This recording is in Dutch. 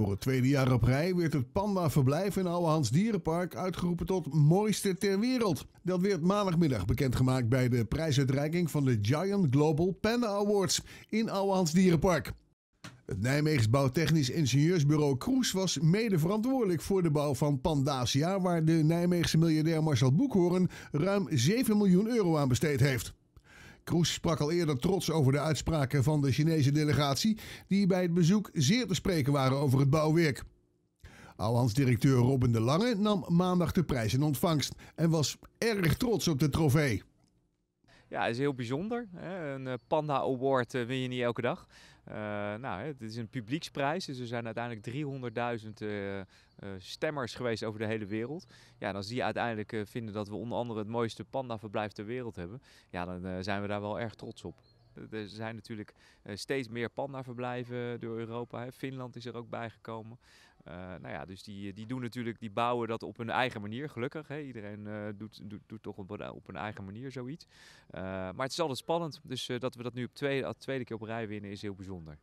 Voor het tweede jaar op rij werd het pandaverblijf in Oude Dierenpark uitgeroepen tot mooiste ter wereld. Dat werd maandagmiddag bekendgemaakt bij de prijsuitreiking van de Giant Global Panda Awards in Oude Dierenpark. Het Nijmeegs bouwtechnisch ingenieursbureau Kroes was mede verantwoordelijk voor de bouw van Pandasia, waar de Nijmeegse miljardair Marcel Boekhoorn ruim 7 miljoen euro aan besteed heeft. Kroes sprak al eerder trots over de uitspraken van de Chinese delegatie, die bij het bezoek zeer te spreken waren over het bouwwerk. Alhans-directeur Robin de Lange nam maandag de prijs in ontvangst en was erg trots op de trofee ja, is heel bijzonder. Hè. Een eh, Panda Award eh, win je niet elke dag. Eh, nou, het is een publieksprijs, dus er zijn uiteindelijk 300.000 stemmers geweest over de hele wereld. Ja, en als die uiteindelijk vinden dat we onder andere het mooiste pandaverblijf ter wereld hebben, ja, dan zijn we daar wel erg trots op. Eh, er zijn natuurlijk eh, steeds meer pandaverblijven door Europa. Finland is er ook bijgekomen. Uh, nou ja, dus die, die doen natuurlijk, die bouwen dat op hun eigen manier, gelukkig. Hè. Iedereen doet, doet, doet toch op, op eigen manier zoiets. maar het is altijd spannend. Dus dat we dat nu op tweede, tweede keer op rij winnen is heel bijzonder.